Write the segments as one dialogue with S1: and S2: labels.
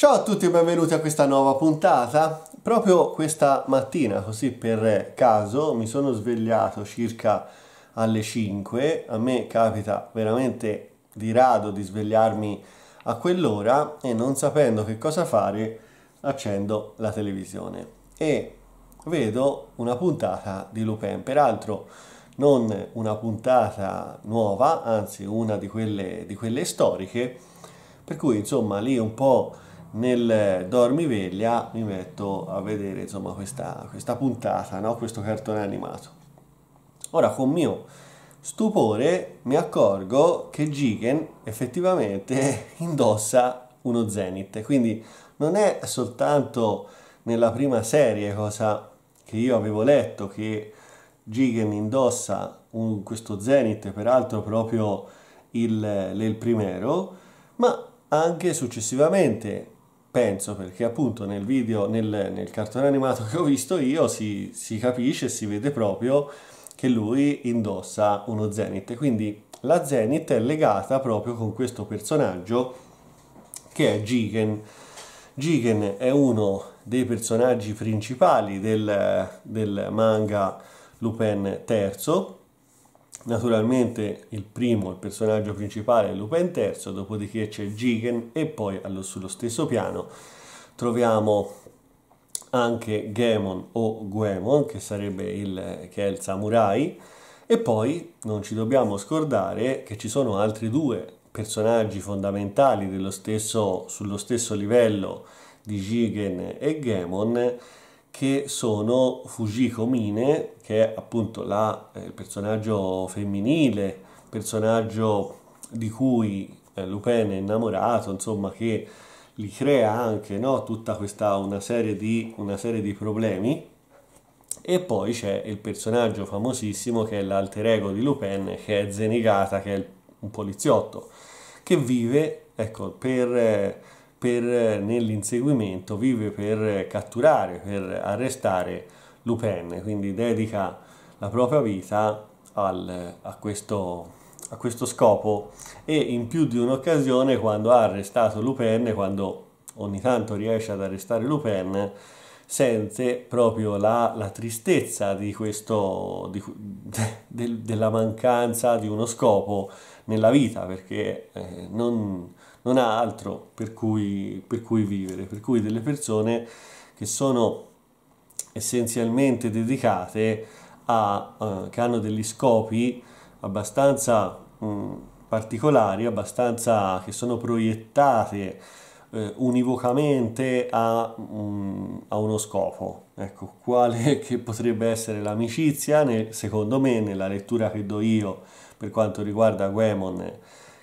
S1: Ciao a tutti e benvenuti a questa nuova puntata. Proprio questa mattina, così per caso, mi sono svegliato circa alle 5. A me capita veramente di rado di svegliarmi a quell'ora e non sapendo che cosa fare, accendo la televisione e vedo una puntata di Lupin. Peraltro non una puntata nuova, anzi una di quelle, di quelle storiche, per cui insomma lì un po' nel dormiveglia mi metto a vedere insomma questa, questa puntata, no? questo cartone animato. Ora con mio stupore mi accorgo che Jigen effettivamente indossa uno Zenith, quindi non è soltanto nella prima serie cosa che io avevo letto che Jigen indossa un, questo Zenith, peraltro proprio il, il primero, ma anche successivamente penso perché appunto nel video, nel, nel cartone animato che ho visto io si, si capisce, si vede proprio che lui indossa uno Zenith, quindi la Zenith è legata proprio con questo personaggio che è Jigen. Jigen è uno dei personaggi principali del, del manga Lupin III Naturalmente il primo, il personaggio principale, è Lupin III, dopodiché c'è Jigen e poi allo, sullo stesso piano troviamo anche Gemon o Guemon, che sarebbe il, che è il samurai, e poi non ci dobbiamo scordare che ci sono altri due personaggi fondamentali stesso, sullo stesso livello di Jigen e Gemon, che sono Fujiko Mine, che è appunto la, eh, il personaggio femminile, personaggio di cui eh, Lupin è innamorato, insomma che gli crea anche no, tutta questa una serie, di, una serie di problemi. E poi c'è il personaggio famosissimo che è l'alter ego di Lupin, che è Zenigata, che è un poliziotto, che vive ecco, per... Eh, per, eh, nell'inseguimento, vive per eh, catturare, per arrestare Lupin, quindi dedica la propria vita al, a, questo, a questo scopo e in più di un'occasione quando ha arrestato Lupin, quando ogni tanto riesce ad arrestare Lupin, sente proprio la, la tristezza di questo, di, de, della mancanza di uno scopo nella vita, perché eh, non, non ha altro per cui, per cui vivere, per cui delle persone che sono essenzialmente dedicate a, eh, che hanno degli scopi abbastanza mh, mm, particolari, abbastanza che sono proiettate eh, univocamente a, mh, mm, a, uno scopo, ecco, quale che potrebbe essere l'amicizia, nel, secondo me, nella lettura che do io per quanto riguarda Guemon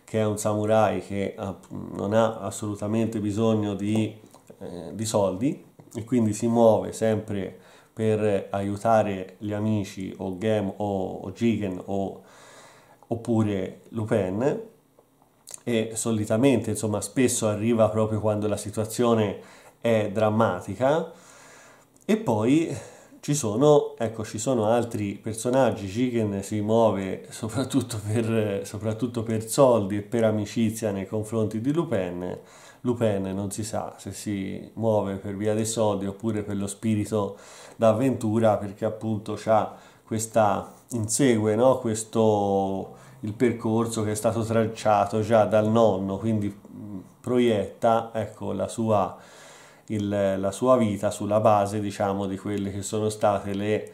S1: che è un samurai che eh, non ha assolutamente bisogno di, eh, di soldi e quindi si muove sempre per aiutare gli amici o Gem o, o Jigen o, oppure Lupin e solitamente insomma spesso arriva proprio quando la situazione è drammatica e poi ci sono, ecco, ci sono altri personaggi, Chicken si muove soprattutto per, soprattutto per soldi e per amicizia nei confronti di Lupin, Lupin non si sa se si muove per via dei soldi oppure per lo spirito d'avventura perché appunto ha questa insegue no? questo il percorso che è stato tracciato già dal nonno quindi proietta ecco la sua il, la sua vita sulla base diciamo, di quelle che sono state le,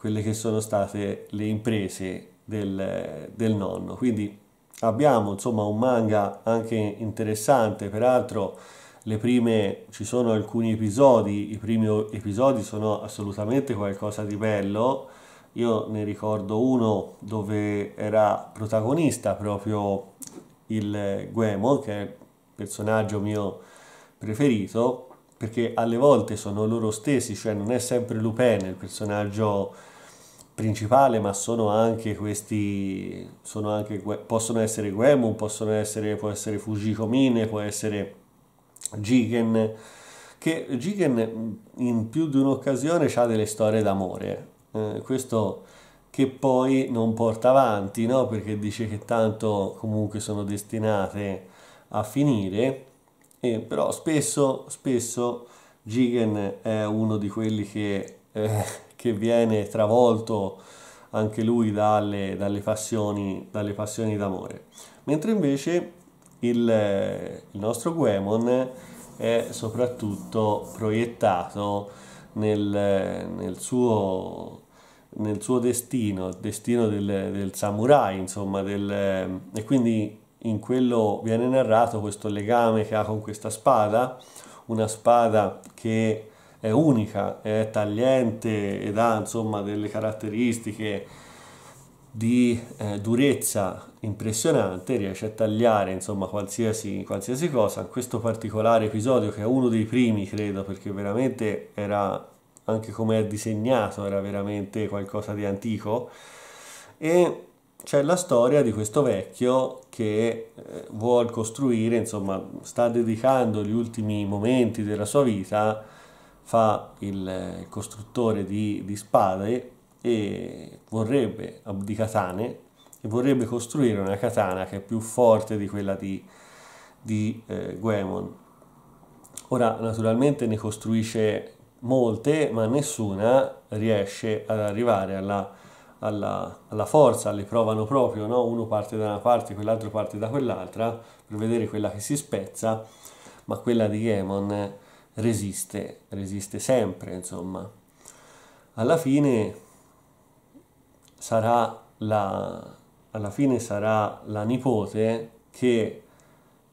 S1: che sono state le imprese del, del, nonno. Quindi abbiamo insomma un manga anche interessante, peraltro le prime, ci sono alcuni episodi, i primi episodi sono assolutamente qualcosa di bello, io ne ricordo uno dove era protagonista proprio il Guemon, che è il personaggio mio preferito, perché alle volte sono loro stessi, cioè non è sempre Lupin il personaggio principale, ma sono anche questi, sono anche, possono essere Guemon, possono essere, può essere Fujiko Mine, può essere Jigen, che Jigen in più di un'occasione ha delle storie d'amore, eh, questo che poi non porta avanti, no? perché dice che tanto comunque sono destinate a finire, eh, però spesso, spesso Jigen è uno di quelli che, eh, che viene travolto anche lui dalle, dalle, passioni, dalle passioni d'amore. Mentre invece il, il nostro Guemon è soprattutto proiettato nel, nel, suo, nel suo destino, il destino del, del samurai, insomma, del, e quindi in quello viene narrato questo legame che ha con questa spada, una spada che è unica, è tagliente ed ha insomma delle caratteristiche di eh, durezza impressionante, riesce a tagliare insomma qualsiasi, qualsiasi cosa. Questo particolare episodio che è uno dei primi credo perché veramente era anche come è disegnato era veramente qualcosa di antico e c'è la storia di questo vecchio che eh, vuole costruire, insomma, sta dedicando gli ultimi momenti della sua vita, fa il eh, costruttore di, di, spade e vorrebbe, di katane, e vorrebbe costruire una katana che è più forte di quella di, di eh, Guemon. Ora, naturalmente ne costruisce molte, ma nessuna riesce ad arrivare alla alla, alla, forza, le provano proprio, no? uno parte da una parte, quell'altro parte da quell'altra, per vedere quella che si spezza, ma quella di Gaemon resiste, resiste sempre, insomma. Alla fine sarà la, alla fine sarà la nipote che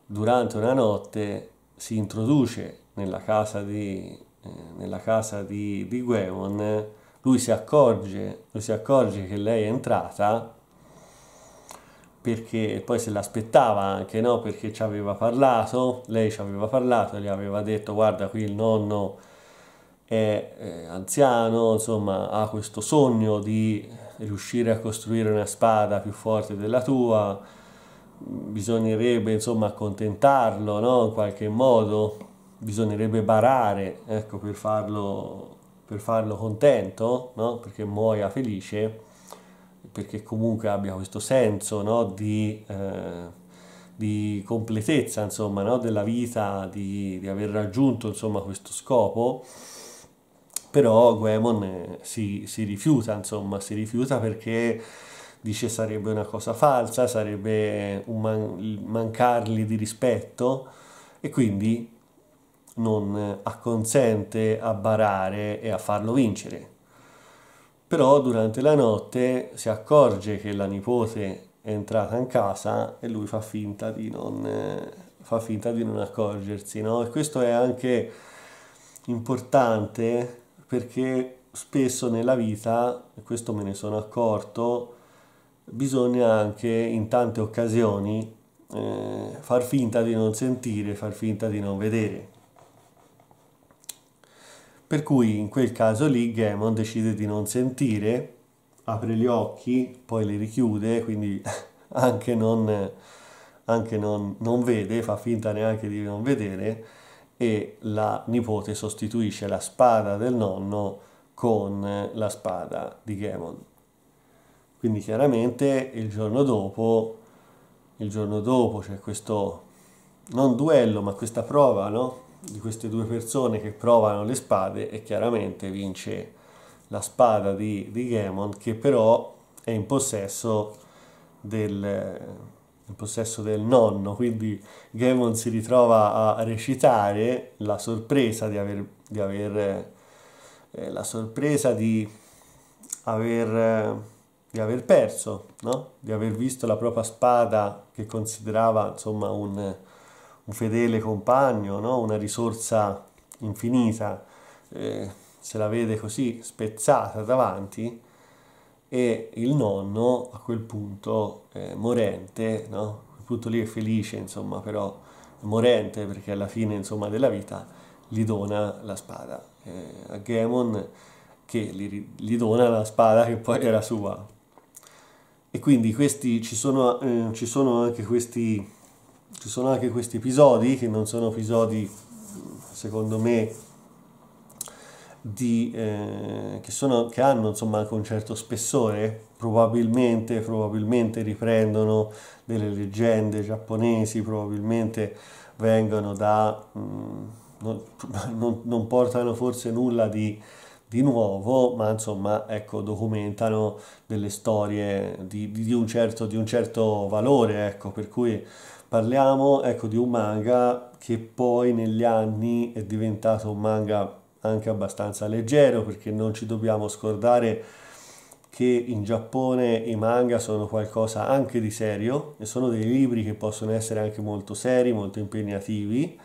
S1: durante una notte si introduce nella casa di, eh, nella di, di Gwemon lui si accorge, lui si accorge che lei è entrata perché poi se l'aspettava anche, no? Perché ci aveva parlato, lei ci aveva parlato, gli aveva detto guarda qui il nonno è, è eh, anziano, insomma ha questo sogno di riuscire a costruire una spada più forte della tua, bisognerebbe insomma accontentarlo no? in qualche modo, bisognerebbe barare ecco, per farlo per farlo contento, no? perché muoia felice, perché comunque abbia questo senso no? di, eh, di, completezza insomma, no? della vita, di, di aver raggiunto insomma, questo scopo, però Goemon eh, si, si rifiuta, insomma, si rifiuta perché dice sarebbe una cosa falsa, sarebbe man- mancargli di rispetto e quindi non eh, acconsente a barare e a farlo vincere. Però durante la notte si accorge che la nipote è entrata in casa e lui fa finta di non, eh, fa finta di non accorgersi. No? E questo è anche importante perché spesso nella vita, e questo me ne sono accorto, bisogna anche in tante occasioni eh, far finta di non sentire, far finta di non vedere. Per cui in quel caso lì Gaemon decide di non sentire, apre gli occhi, poi li richiude, quindi anche non, anche non, non vede, fa finta neanche di non vedere, e la nipote sostituisce la spada del nonno con la spada di Gaemon. Quindi chiaramente il giorno dopo, il giorno dopo c'è questo, non duello, ma questa prova, no? di queste due persone che provano le spade e chiaramente vince la spada di, di Gemon che però è in possesso del, in possesso del nonno, quindi Gaemon si ritrova a recitare la sorpresa di aver, di aver, eh, la sorpresa di aver, di aver perso, no? di aver visto la propria spada che considerava insomma un, un fedele compagno, no? una risorsa infinita, eh, se la vede così spezzata davanti e il nonno a quel punto eh, morente, no? a quel punto lì è felice insomma però morente perché alla fine insomma della vita gli dona la spada eh, a Gaemon che gli, gli, dona la spada che poi era sua e quindi questi, ci, sono, eh, ci sono anche questi ci sono anche questi episodi che non sono episodi secondo me di, eh, che, sono, che, hanno insomma anche un certo spessore, probabilmente, probabilmente riprendono delle leggende giapponesi, probabilmente vengono da... Mh, mm, non, non, non, portano forse nulla di, di, nuovo, ma insomma ecco, documentano delle storie di, di, un certo, di un certo valore, ecco, per cui Parliamo ecco, di un manga che poi negli anni è diventato un manga anche abbastanza leggero perché non ci dobbiamo scordare che in Giappone i manga sono qualcosa anche di serio e sono dei libri che possono essere anche molto seri, molto impegnativi,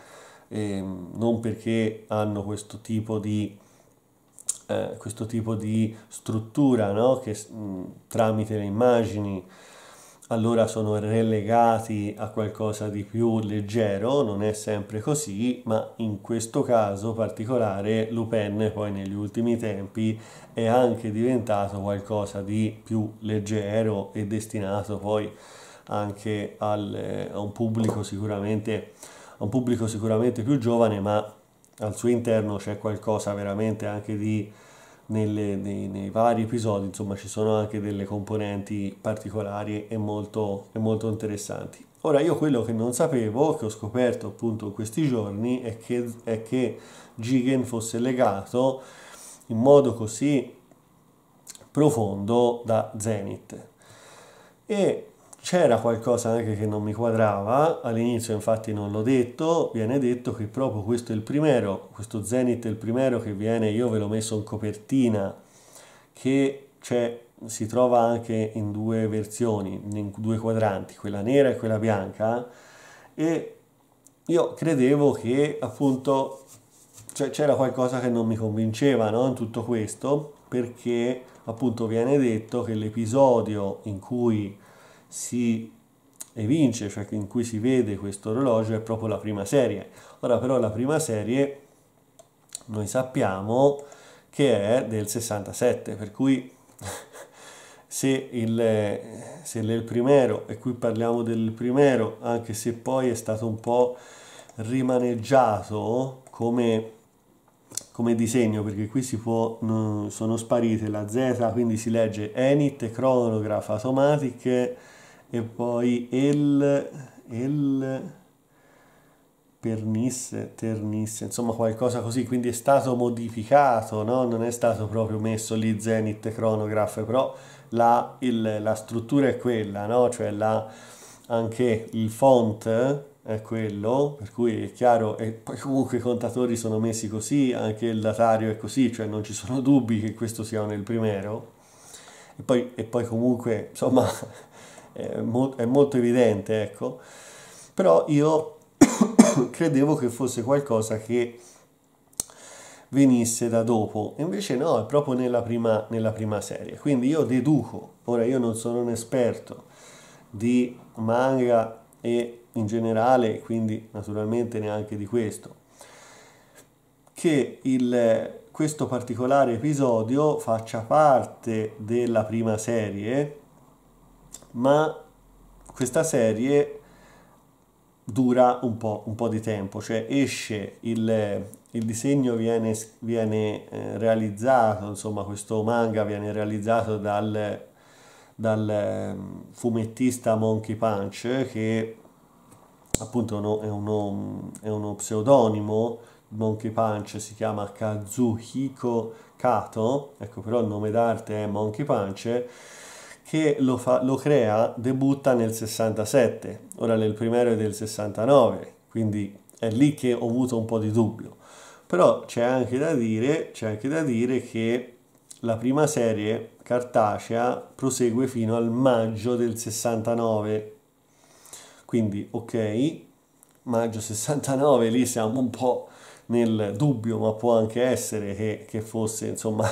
S1: ehm, non perché hanno questo tipo di, eh, questo tipo di struttura no? che mh, tramite le immagini allora sono relegati a qualcosa di più leggero, non è sempre così, ma in questo caso particolare Lupin poi negli ultimi tempi è anche diventato qualcosa di più leggero e destinato poi anche al, eh, a, un pubblico sicuramente, a un pubblico sicuramente più giovane, ma al suo interno c'è qualcosa veramente anche di nelle, nei, nei, vari episodi, insomma, ci sono anche delle componenti particolari e molto, e molto interessanti. Ora, io quello che non sapevo, che ho scoperto appunto in questi giorni, è che, è che Gigen fosse legato in modo così profondo da Zenith. E c'era qualcosa anche che non mi quadrava, all'inizio infatti non l'ho detto, viene detto che proprio questo è il primero, questo Zenith è il primero che viene, io ve l'ho messo in copertina, che c'è si trova anche in due versioni, in due quadranti, quella nera e quella bianca, e io credevo che appunto c'era qualcosa che non mi convinceva no? in tutto questo, perché appunto viene detto che l'episodio in cui si evince, cioè in cui si vede questo orologio, è proprio la prima serie. Ora però la prima serie noi sappiamo che è del 67, per cui se il, se il primero, e qui parliamo del primero, anche se poi è stato un po' rimaneggiato come, come disegno, perché qui si può, mm, sono sparite la Z, quindi si legge Enit, Chronograph, Automatic, e poi el, el pernisse, ternisse, insomma qualcosa così, quindi è stato modificato, no? non è stato proprio messo lì Zenith Chronograph, però la, il, la struttura è quella, no? cioè la, anche il font è quello, per cui è chiaro, e poi comunque i contatori sono messi così, anche il datario è così, cioè non ci sono dubbi che questo sia nel primero, e poi, e poi comunque, insomma è, mo- è molto evidente, ecco, però io credevo che fosse qualcosa che venisse da dopo, invece no, è proprio nella prima, nella prima serie, quindi io deduco, ora io non sono un esperto di manga e in generale, quindi naturalmente neanche di questo, che il, questo particolare episodio faccia parte della prima serie ma questa serie dura un po', un po', di tempo, cioè esce il, il disegno viene, viene eh, realizzato, insomma questo manga viene realizzato dal, dal ehm, fumettista Monkey Punch che appunto no, è, uno, è uno pseudonimo, Monkey Punch si chiama Kazuhiko Kato, ecco però il nome d'arte è Monkey Punch che lo, fa, lo crea debutta nel 67, ora nel primario del 69, quindi è lì che ho avuto un po' di dubbio. Però c'è anche da dire, c'è anche da dire che la prima serie cartacea prosegue fino al maggio del 69. Quindi, ok, maggio 69, lì siamo un po' nel dubbio, ma può anche essere che, che fosse, insomma,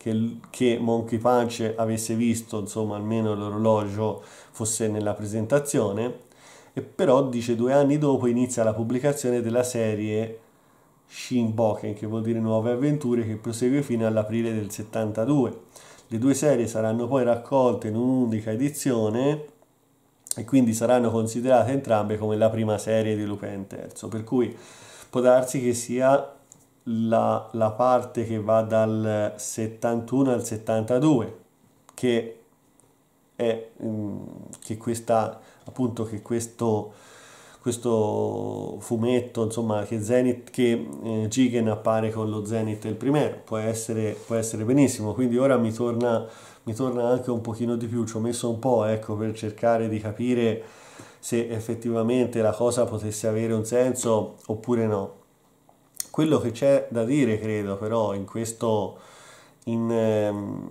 S1: che, che Monkey Punch avesse visto, insomma, almeno l'orologio fosse nella presentazione. E però dice due anni dopo inizia la pubblicazione della serie Shinboken, che vuol dire Nuove Avventure, che prosegue fino all'aprile del 72. Le due serie saranno poi raccolte in un'unica edizione e quindi saranno considerate entrambe come la prima serie di Lupin III, per cui può darsi che sia la, la parte che va dal 71 al 72, che è mm, che questa appunto che questo questo fumetto, insomma, che, Zenith, che eh, Gigen appare con lo Zenith il primero, può essere, può essere benissimo, quindi ora mi torna, mi torna anche un pochino di più, ci ho messo un po' ecco, per cercare di capire se effettivamente la cosa potesse avere un senso oppure no. Quello che c'è da dire, credo, però, in questo, in, ehm,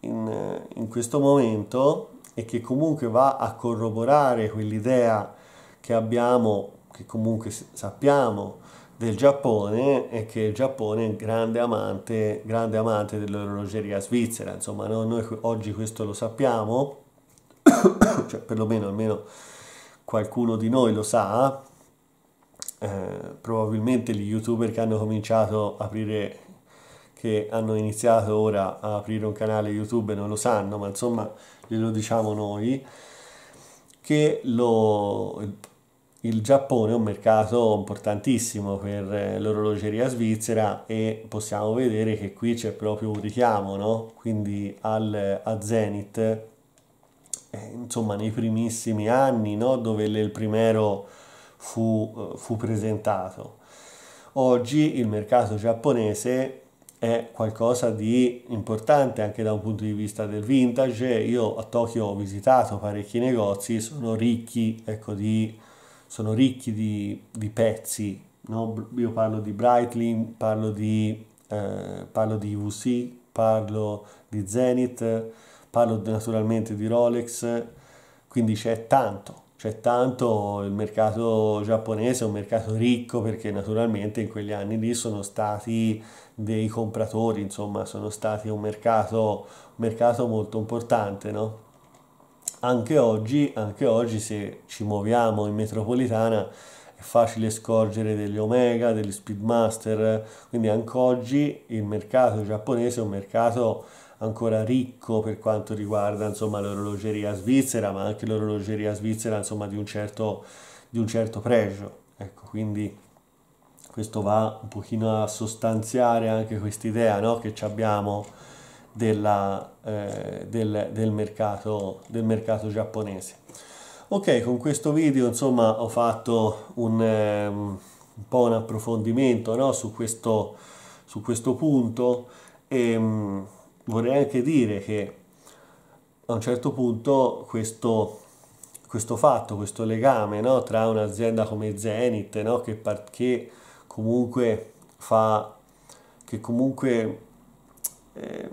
S1: in, eh, in questo momento e che comunque va a corroborare quell'idea che abbiamo, che comunque sappiamo del Giappone è che il Giappone è un grande amante, grande amante dell'orologeria svizzera, insomma no? noi oggi questo lo sappiamo, cioè perlomeno almeno qualcuno di noi lo sa, eh, probabilmente gli youtuber che hanno cominciato a aprire che hanno iniziato ora a aprire un canale youtube non lo sanno ma insomma glielo diciamo noi che lo, il Giappone è un mercato importantissimo per eh, l'orologeria svizzera e possiamo vedere che qui c'è proprio un richiamo, no? quindi al, a Zenith, eh, insomma nei primissimi anni no? dove il primero fu, eh, fu presentato. Oggi il mercato giapponese è qualcosa di importante anche da un punto di vista del vintage. Io a Tokyo ho visitato parecchi negozi, sono ricchi, ecco, di, sono ricchi di, di pezzi. No? Io parlo di Breitling, parlo di, eh, parlo di UC, parlo di Zenith, parlo naturalmente di Rolex, quindi c'è tanto c'è tanto il mercato giapponese è un mercato ricco perché naturalmente in quegli anni lì sono stati dei compratori, insomma, sono stati un mercato, mercato molto importante, no? Anche oggi, anche oggi se ci muoviamo in metropolitana è facile scorgere degli Omega, degli Speedmaster, quindi anche oggi il mercato giapponese è un mercato ancora ricco per quanto riguarda insomma, l'orologeria svizzera, ma anche l'orologeria svizzera insomma, di, un certo, di un certo pregio. Ecco, quindi questo va un pochino a sostanziare anche quest'idea no? che abbiamo della, eh, del, del, mercato, del mercato giapponese. Ok, con questo video insomma ho fatto un, um, un po' un approfondimento no? su, questo, su questo punto e um, vorrei anche dire che a un certo punto questo, questo fatto, questo legame no, tra un'azienda come Zenit, no, che, che, comunque fa che comunque eh,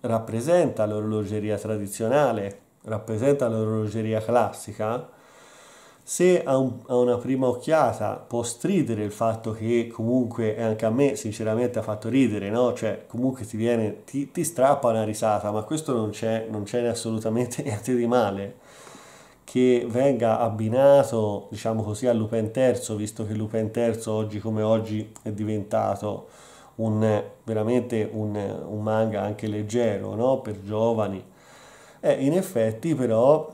S1: rappresenta l'orologeria tradizionale, rappresenta l'orologeria classica, se a, un, a, una prima occhiata può stridere il fatto che comunque, e anche a me sinceramente ha fatto ridere, no? Cioè comunque ti viene, ti, ti strappa una risata, ma questo non c'è, non c'è assolutamente niente di male. Che venga abbinato, diciamo così, a Lupin III, visto che Lupin III oggi come oggi è diventato un, veramente un, un manga anche leggero, no? Per giovani. Eh, in effetti però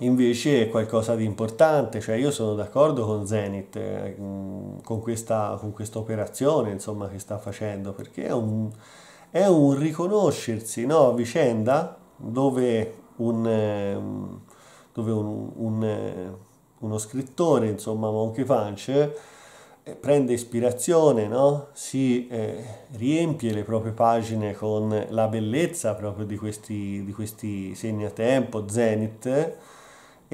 S1: invece è qualcosa di importante, cioè io sono d'accordo con Zenith, eh, con, questa, con operazione insomma, che sta facendo, perché è un, è un riconoscersi no, a vicenda dove, un, eh, dove un, un, eh, uno scrittore, insomma Monkey Punch, eh, prende ispirazione, no? si eh, riempie le proprie pagine con la bellezza proprio di questi, di questi segni a tempo, Zenith,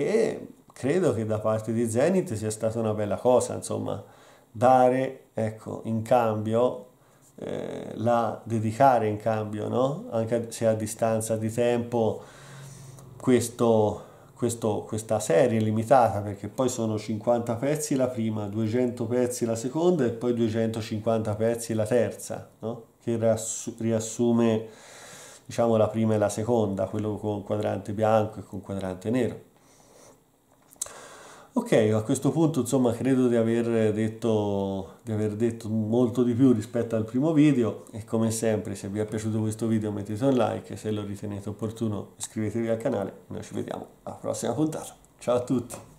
S1: e credo che da parte di Zenith sia stata una bella cosa, insomma, dare ecco, in cambio, eh, la dedicare in cambio, no? anche se a distanza di tempo, questo, questo, questa serie limitata, perché poi sono 50 pezzi la prima, 200 pezzi la seconda e poi 250 pezzi la terza, no? che riassume diciamo, la prima e la seconda, quello con quadrante bianco e con quadrante nero. Ok, a questo punto insomma credo di aver, detto, di aver detto molto di più rispetto al primo video e come sempre se vi è piaciuto questo video mettete un like e se lo ritenete opportuno iscrivetevi al canale, noi ci vediamo alla prossima puntata, ciao a tutti!